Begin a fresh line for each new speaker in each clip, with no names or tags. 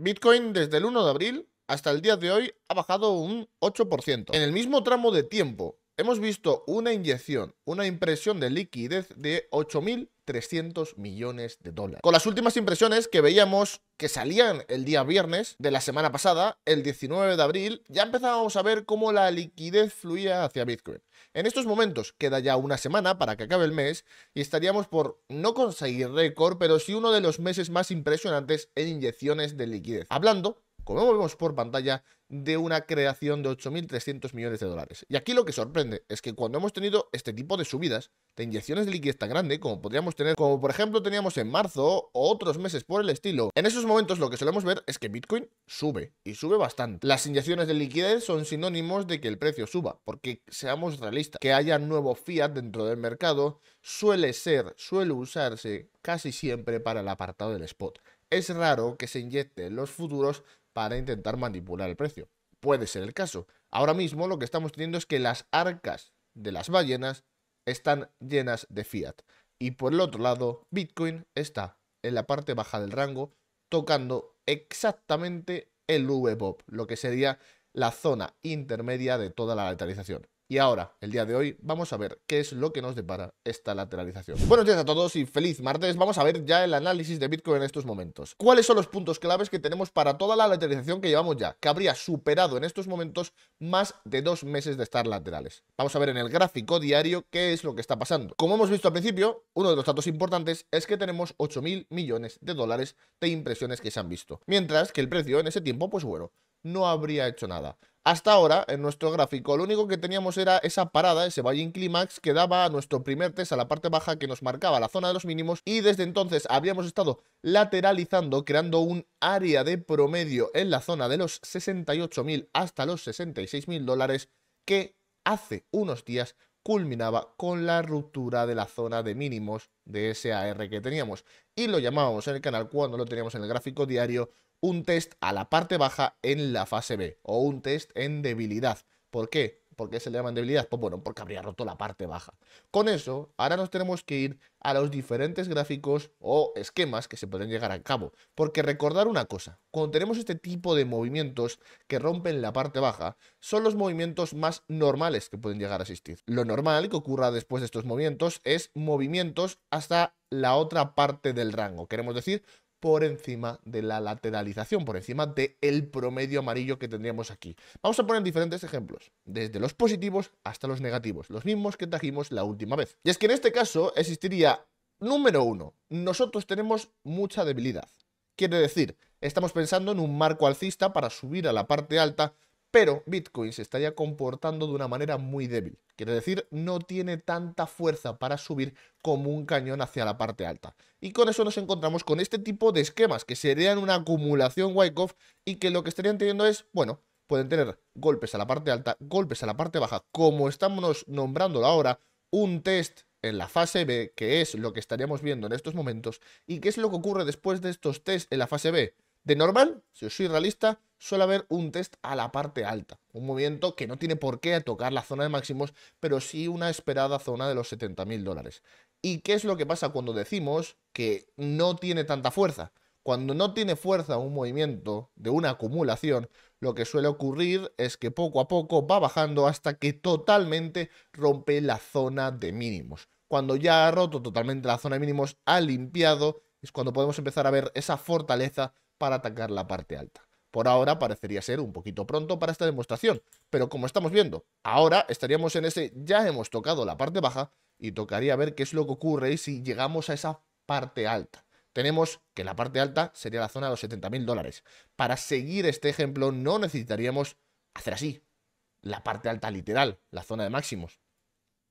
Bitcoin desde el 1 de abril hasta el día de hoy ha bajado un 8%. En el mismo tramo de tiempo hemos visto una inyección, una impresión de liquidez de 8.000 300 millones de dólares. Con las últimas impresiones que veíamos que salían el día viernes de la semana pasada, el 19 de abril, ya empezábamos a ver cómo la liquidez fluía hacia Bitcoin. En estos momentos queda ya una semana para que acabe el mes y estaríamos por no conseguir récord, pero sí uno de los meses más impresionantes en inyecciones de liquidez. Hablando, como vemos por pantalla, de una creación de 8.300 millones de dólares. Y aquí lo que sorprende es que cuando hemos tenido este tipo de subidas, de inyecciones de liquidez tan grande como podríamos tener, como por ejemplo teníamos en marzo o otros meses por el estilo, en esos momentos lo que solemos ver es que Bitcoin sube y sube bastante. Las inyecciones de liquidez son sinónimos de que el precio suba, porque seamos realistas, que haya nuevo fiat dentro del mercado suele ser, suele usarse casi siempre para el apartado del spot. Es raro que se inyecten los futuros para intentar manipular el precio puede ser el caso. Ahora mismo lo que estamos teniendo es que las arcas de las ballenas están llenas de fiat. Y por el otro lado, Bitcoin está en la parte baja del rango, tocando exactamente el VBOP, lo que sería la zona intermedia de toda la lateralización. Y ahora, el día de hoy, vamos a ver qué es lo que nos depara esta lateralización. Buenos días a todos y feliz martes. Vamos a ver ya el análisis de Bitcoin en estos momentos. ¿Cuáles son los puntos claves que tenemos para toda la lateralización que llevamos ya? Que habría superado en estos momentos más de dos meses de estar laterales. Vamos a ver en el gráfico diario qué es lo que está pasando. Como hemos visto al principio, uno de los datos importantes es que tenemos 8.000 millones de dólares de impresiones que se han visto. Mientras que el precio en ese tiempo, pues bueno, no habría hecho nada. Hasta ahora, en nuestro gráfico, lo único que teníamos era esa parada, ese buy-in climax que daba a nuestro primer test a la parte baja que nos marcaba la zona de los mínimos y desde entonces habíamos estado lateralizando, creando un área de promedio en la zona de los 68.000 hasta los 66.000 dólares que hace unos días culminaba con la ruptura de la zona de mínimos de ese AR que teníamos. Y lo llamábamos en el canal cuando lo teníamos en el gráfico diario un test a la parte baja en la fase B o un test en debilidad. ¿Por qué? ¿Por qué se le llaman debilidad? Pues bueno, porque habría roto la parte baja. Con eso, ahora nos tenemos que ir a los diferentes gráficos o esquemas que se pueden llegar a cabo. Porque recordar una cosa, cuando tenemos este tipo de movimientos que rompen la parte baja, son los movimientos más normales que pueden llegar a existir. Lo normal que ocurra después de estos movimientos es movimientos hasta la otra parte del rango. Queremos decir, por encima de la lateralización, por encima del el promedio amarillo que tendríamos aquí. Vamos a poner diferentes ejemplos, desde los positivos hasta los negativos, los mismos que trajimos la última vez. Y es que en este caso existiría, número uno, nosotros tenemos mucha debilidad. Quiere decir, estamos pensando en un marco alcista para subir a la parte alta pero Bitcoin se estaría comportando de una manera muy débil. Quiere decir, no tiene tanta fuerza para subir como un cañón hacia la parte alta. Y con eso nos encontramos con este tipo de esquemas que serían una acumulación Wyckoff y que lo que estarían teniendo es, bueno, pueden tener golpes a la parte alta, golpes a la parte baja, como estamos nombrándolo ahora, un test en la fase B, que es lo que estaríamos viendo en estos momentos, y qué es lo que ocurre después de estos test en la fase B. De normal, si os soy realista, suele haber un test a la parte alta, un movimiento que no tiene por qué tocar la zona de máximos, pero sí una esperada zona de los 70.000 dólares. ¿Y qué es lo que pasa cuando decimos que no tiene tanta fuerza? Cuando no tiene fuerza un movimiento de una acumulación, lo que suele ocurrir es que poco a poco va bajando hasta que totalmente rompe la zona de mínimos. Cuando ya ha roto totalmente la zona de mínimos, ha limpiado, es cuando podemos empezar a ver esa fortaleza para atacar la parte alta. Por ahora parecería ser un poquito pronto para esta demostración, pero como estamos viendo, ahora estaríamos en ese ya hemos tocado la parte baja y tocaría ver qué es lo que ocurre y si llegamos a esa parte alta. Tenemos que la parte alta sería la zona de los 70.000 dólares. Para seguir este ejemplo no necesitaríamos hacer así, la parte alta literal, la zona de máximos.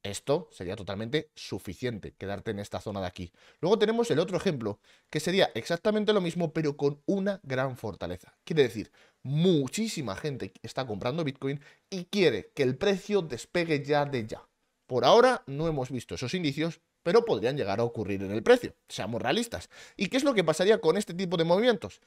Esto sería totalmente suficiente, quedarte en esta zona de aquí. Luego tenemos el otro ejemplo, que sería exactamente lo mismo, pero con una gran fortaleza. Quiere decir, muchísima gente está comprando Bitcoin y quiere que el precio despegue ya de ya. Por ahora no hemos visto esos indicios, pero podrían llegar a ocurrir en el precio. Seamos realistas. ¿Y qué es lo que pasaría con este tipo de movimientos?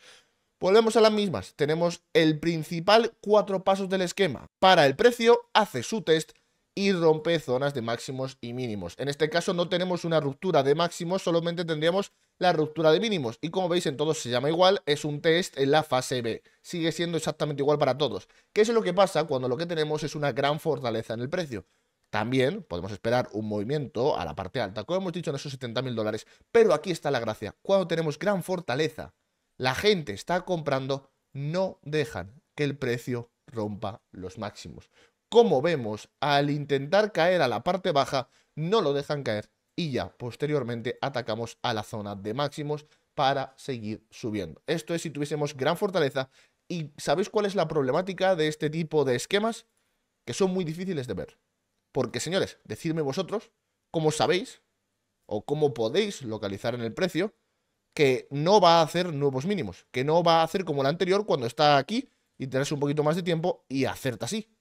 Volvemos a las mismas. Tenemos el principal cuatro pasos del esquema. Para el precio, hace su test, y rompe zonas de máximos y mínimos. En este caso no tenemos una ruptura de máximos, solamente tendríamos la ruptura de mínimos. Y como veis en todos se llama igual, es un test en la fase B. Sigue siendo exactamente igual para todos. ¿Qué es lo que pasa cuando lo que tenemos es una gran fortaleza en el precio? También podemos esperar un movimiento a la parte alta, como hemos dicho en esos 70.000 dólares. Pero aquí está la gracia. Cuando tenemos gran fortaleza, la gente está comprando, no dejan que el precio rompa los máximos como vemos, al intentar caer a la parte baja, no lo dejan caer y ya posteriormente atacamos a la zona de máximos para seguir subiendo. Esto es si tuviésemos gran fortaleza y ¿sabéis cuál es la problemática de este tipo de esquemas? Que son muy difíciles de ver. Porque señores, decidme vosotros cómo sabéis o cómo podéis localizar en el precio que no va a hacer nuevos mínimos, que no va a hacer como el anterior cuando está aquí y tenés un poquito más de tiempo y acerta así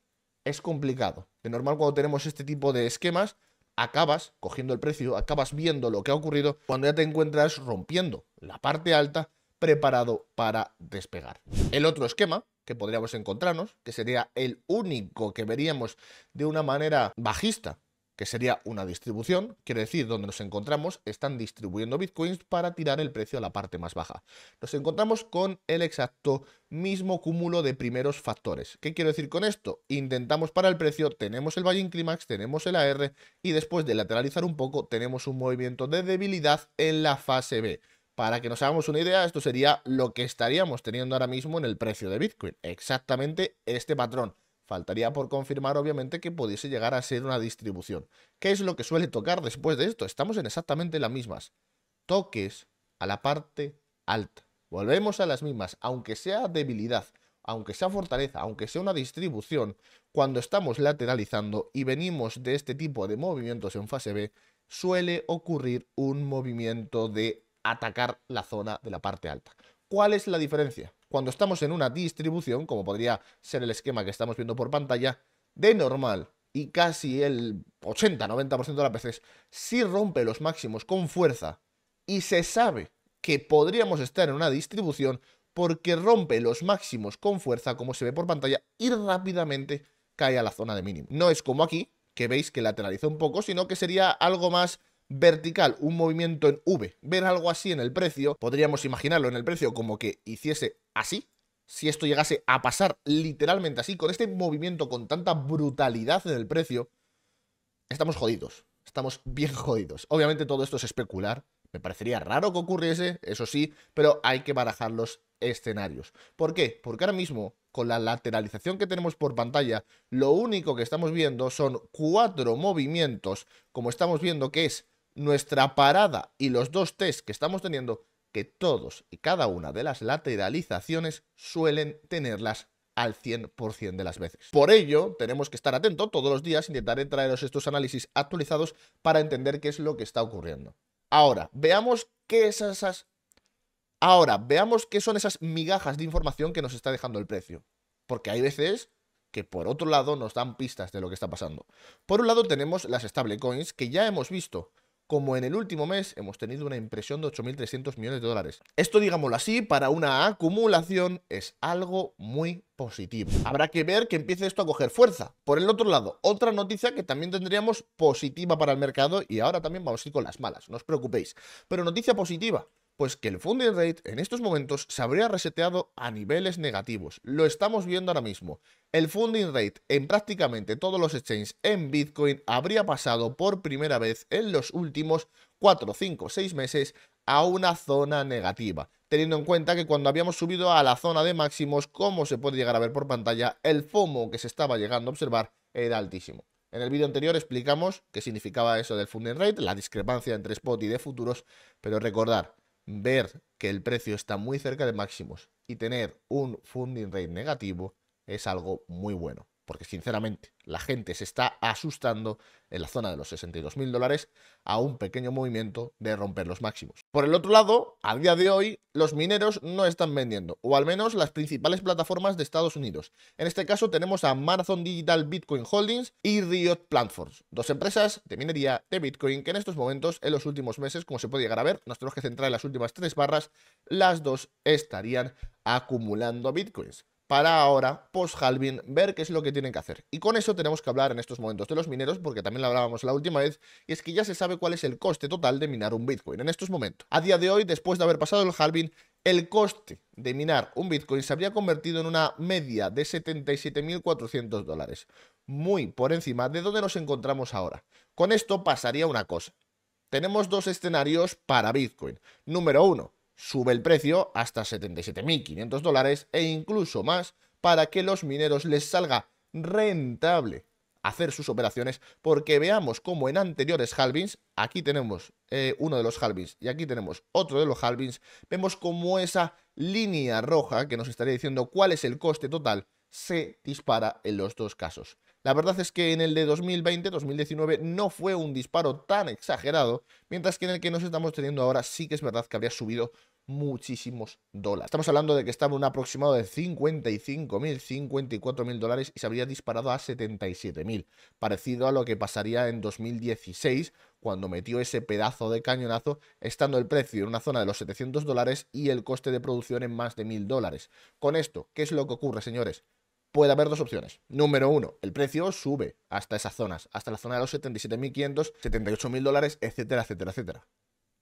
es complicado. De normal cuando tenemos este tipo de esquemas, acabas cogiendo el precio, acabas viendo lo que ha ocurrido cuando ya te encuentras rompiendo la parte alta preparado para despegar. El otro esquema que podríamos encontrarnos, que sería el único que veríamos de una manera bajista que sería una distribución, quiere decir donde nos encontramos, están distribuyendo bitcoins para tirar el precio a la parte más baja. Nos encontramos con el exacto mismo cúmulo de primeros factores. ¿Qué quiero decir con esto? Intentamos para el precio, tenemos el buying climax, tenemos el AR y después de lateralizar un poco tenemos un movimiento de debilidad en la fase B. Para que nos hagamos una idea, esto sería lo que estaríamos teniendo ahora mismo en el precio de Bitcoin. Exactamente este patrón. Faltaría por confirmar, obviamente, que pudiese llegar a ser una distribución. ¿Qué es lo que suele tocar después de esto? Estamos en exactamente las mismas. Toques a la parte alta. Volvemos a las mismas, aunque sea debilidad, aunque sea fortaleza, aunque sea una distribución, cuando estamos lateralizando y venimos de este tipo de movimientos en fase B, suele ocurrir un movimiento de atacar la zona de la parte alta. ¿Cuál es la diferencia? cuando estamos en una distribución, como podría ser el esquema que estamos viendo por pantalla, de normal y casi el 80-90% de las veces, si rompe los máximos con fuerza y se sabe que podríamos estar en una distribución porque rompe los máximos con fuerza, como se ve por pantalla, y rápidamente cae a la zona de mínimo. No es como aquí, que veis que lateraliza un poco, sino que sería algo más vertical, un movimiento en V. Ver algo así en el precio, podríamos imaginarlo en el precio como que hiciese así, si esto llegase a pasar literalmente así, con este movimiento, con tanta brutalidad en el precio, estamos jodidos. Estamos bien jodidos. Obviamente todo esto es especular. Me parecería raro que ocurriese, eso sí, pero hay que barajar los escenarios. ¿Por qué? Porque ahora mismo, con la lateralización que tenemos por pantalla, lo único que estamos viendo son cuatro movimientos, como estamos viendo que es nuestra parada y los dos tests que estamos teniendo que todos y cada una de las lateralizaciones suelen tenerlas al 100% de las veces. Por ello, tenemos que estar atentos todos los días, intentaré traeros estos análisis actualizados para entender qué es lo que está ocurriendo. Ahora, veamos qué es esas... Ahora, veamos qué son esas migajas de información que nos está dejando el precio. Porque hay veces que por otro lado nos dan pistas de lo que está pasando. Por un lado tenemos las stablecoins que ya hemos visto, como en el último mes hemos tenido una impresión de 8.300 millones de dólares. Esto, digámoslo así, para una acumulación es algo muy positivo. Habrá que ver que empiece esto a coger fuerza. Por el otro lado, otra noticia que también tendríamos positiva para el mercado y ahora también vamos a ir con las malas, no os preocupéis. Pero noticia positiva, pues que el funding rate en estos momentos se habría reseteado a niveles negativos. Lo estamos viendo ahora mismo. El funding rate en prácticamente todos los exchanges en Bitcoin habría pasado por primera vez en los últimos 4, 5, 6 meses a una zona negativa, teniendo en cuenta que cuando habíamos subido a la zona de máximos, como se puede llegar a ver por pantalla, el FOMO que se estaba llegando a observar era altísimo. En el vídeo anterior explicamos qué significaba eso del funding rate, la discrepancia entre spot y de futuros, pero recordar, ver que el precio está muy cerca de máximos y tener un funding rate negativo es algo muy bueno porque sinceramente la gente se está asustando en la zona de los 62 mil dólares a un pequeño movimiento de romper los máximos. Por el otro lado, a día de hoy, los mineros no están vendiendo, o al menos las principales plataformas de Estados Unidos. En este caso tenemos a Marathon Digital Bitcoin Holdings y Riot Platforms, dos empresas de minería de Bitcoin que en estos momentos, en los últimos meses, como se puede llegar a ver, nos tenemos que centrar en las últimas tres barras, las dos estarían acumulando bitcoins para ahora, post-halving, ver qué es lo que tienen que hacer. Y con eso tenemos que hablar en estos momentos de los mineros, porque también lo hablábamos la última vez, y es que ya se sabe cuál es el coste total de minar un Bitcoin en estos momentos. A día de hoy, después de haber pasado el halving, el coste de minar un Bitcoin se habría convertido en una media de 77.400 dólares, muy por encima de donde nos encontramos ahora. Con esto pasaría una cosa. Tenemos dos escenarios para Bitcoin. Número uno, sube el precio hasta 77.500 dólares e incluso más para que los mineros les salga rentable hacer sus operaciones porque veamos como en anteriores halvings, aquí tenemos eh, uno de los halvings y aquí tenemos otro de los halvings, vemos como esa línea roja que nos estaría diciendo cuál es el coste total se dispara en los dos casos. La verdad es que en el de 2020-2019 no fue un disparo tan exagerado, mientras que en el que nos estamos teniendo ahora sí que es verdad que habría subido muchísimos dólares. Estamos hablando de que estaba un aproximado de 55.000, 54.000 dólares y se habría disparado a 77.000, parecido a lo que pasaría en 2016 cuando metió ese pedazo de cañonazo, estando el precio en una zona de los 700 dólares y el coste de producción en más de 1.000 dólares. Con esto, ¿qué es lo que ocurre, señores? puede haber dos opciones. Número uno, el precio sube hasta esas zonas, hasta la zona de los 77.500, 78.000 dólares, etcétera, etcétera, etcétera.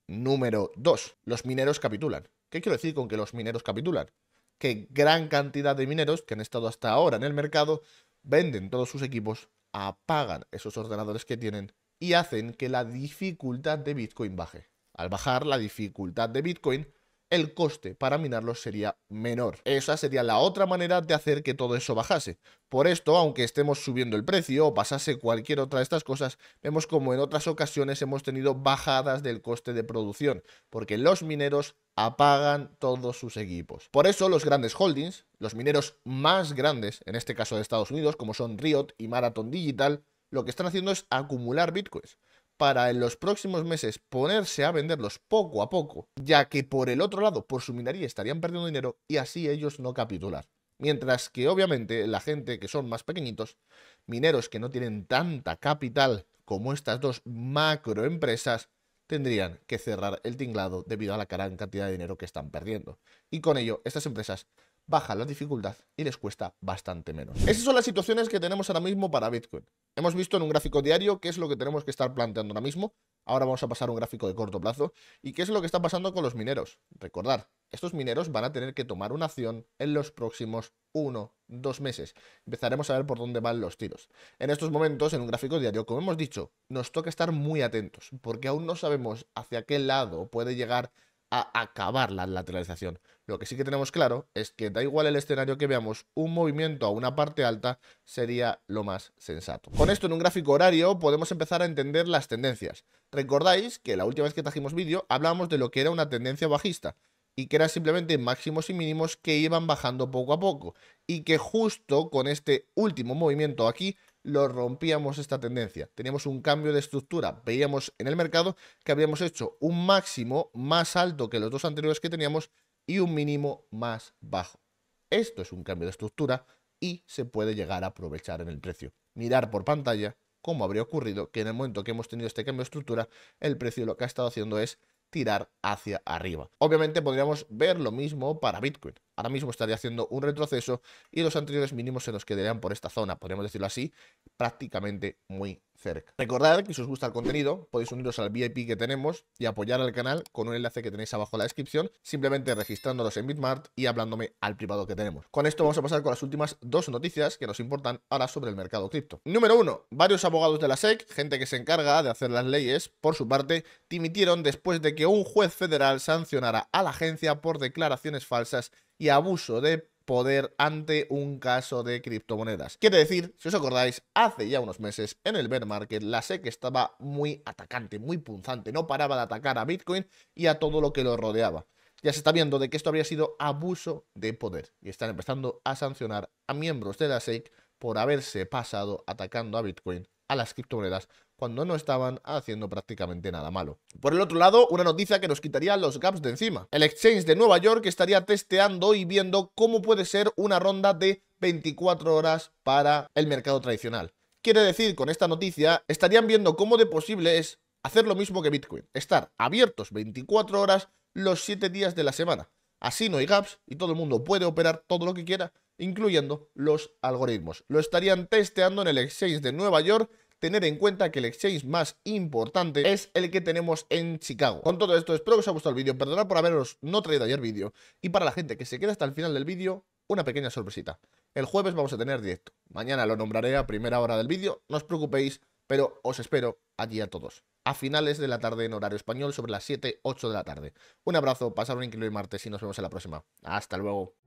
Número dos, los mineros capitulan. ¿Qué quiero decir con que los mineros capitulan? Que gran cantidad de mineros que han estado hasta ahora en el mercado venden todos sus equipos, apagan esos ordenadores que tienen y hacen que la dificultad de Bitcoin baje. Al bajar la dificultad de Bitcoin, el coste para minarlos sería menor. Esa sería la otra manera de hacer que todo eso bajase. Por esto, aunque estemos subiendo el precio o pasase cualquier otra de estas cosas, vemos como en otras ocasiones hemos tenido bajadas del coste de producción, porque los mineros apagan todos sus equipos. Por eso los grandes holdings, los mineros más grandes, en este caso de Estados Unidos, como son Riot y Marathon Digital, lo que están haciendo es acumular bitcoins para en los próximos meses ponerse a venderlos poco a poco, ya que por el otro lado, por su minería, estarían perdiendo dinero y así ellos no capitular. Mientras que obviamente la gente que son más pequeñitos, mineros que no tienen tanta capital como estas dos macroempresas, tendrían que cerrar el tinglado debido a la gran cantidad de dinero que están perdiendo. Y con ello, estas empresas baja la dificultad y les cuesta bastante menos. Esas son las situaciones que tenemos ahora mismo para Bitcoin. Hemos visto en un gráfico diario qué es lo que tenemos que estar planteando ahora mismo. Ahora vamos a pasar a un gráfico de corto plazo y qué es lo que está pasando con los mineros. Recordar, estos mineros van a tener que tomar una acción en los próximos uno, dos meses. Empezaremos a ver por dónde van los tiros. En estos momentos, en un gráfico diario, como hemos dicho, nos toca estar muy atentos porque aún no sabemos hacia qué lado puede llegar a acabar la lateralización. Lo que sí que tenemos claro es que da igual el escenario que veamos, un movimiento a una parte alta sería lo más sensato. Con esto en un gráfico horario podemos empezar a entender las tendencias. Recordáis que la última vez que trajimos vídeo hablábamos de lo que era una tendencia bajista y que eran simplemente máximos y mínimos que iban bajando poco a poco y que justo con este último movimiento aquí lo rompíamos esta tendencia. Teníamos un cambio de estructura, veíamos en el mercado que habíamos hecho un máximo más alto que los dos anteriores que teníamos y un mínimo más bajo. Esto es un cambio de estructura y se puede llegar a aprovechar en el precio. Mirar por pantalla cómo habría ocurrido que en el momento que hemos tenido este cambio de estructura, el precio lo que ha estado haciendo es tirar hacia arriba. Obviamente podríamos ver lo mismo para Bitcoin ahora mismo estaría haciendo un retroceso y los anteriores mínimos se nos quedarían por esta zona, podríamos decirlo así, prácticamente muy cerca. Recordad que si os gusta el contenido podéis uniros al VIP que tenemos y apoyar al canal con un enlace que tenéis abajo en la descripción, simplemente registrándolos en Bitmart y hablándome al privado que tenemos. Con esto vamos a pasar con las últimas dos noticias que nos importan ahora sobre el mercado cripto. Número 1. Varios abogados de la SEC, gente que se encarga de hacer las leyes, por su parte, dimitieron después de que un juez federal sancionara a la agencia por declaraciones falsas y abuso de poder ante un caso de criptomonedas. Quiere decir, si os acordáis, hace ya unos meses en el bear market la SEC estaba muy atacante, muy punzante, no paraba de atacar a Bitcoin y a todo lo que lo rodeaba. Ya se está viendo de que esto habría sido abuso de poder y están empezando a sancionar a miembros de la SEC por haberse pasado atacando a Bitcoin, a las criptomonedas, cuando no estaban haciendo prácticamente nada malo. Por el otro lado, una noticia que nos quitaría los gaps de encima. El exchange de Nueva York estaría testeando y viendo cómo puede ser una ronda de 24 horas para el mercado tradicional. Quiere decir, con esta noticia, estarían viendo cómo de posible es hacer lo mismo que Bitcoin, estar abiertos 24 horas los 7 días de la semana. Así no hay gaps y todo el mundo puede operar todo lo que quiera, incluyendo los algoritmos. Lo estarían testeando en el exchange de Nueva York tener en cuenta que el exchange más importante es el que tenemos en Chicago. Con todo esto, espero que os haya gustado el vídeo, perdonad por haberos no traído ayer vídeo, y para la gente que se queda hasta el final del vídeo, una pequeña sorpresita. El jueves vamos a tener directo, mañana lo nombraré a primera hora del vídeo, no os preocupéis, pero os espero allí a todos. A finales de la tarde en horario español, sobre las 7, 8 de la tarde. Un abrazo, pasar un increíble martes y nos vemos en la próxima. Hasta luego.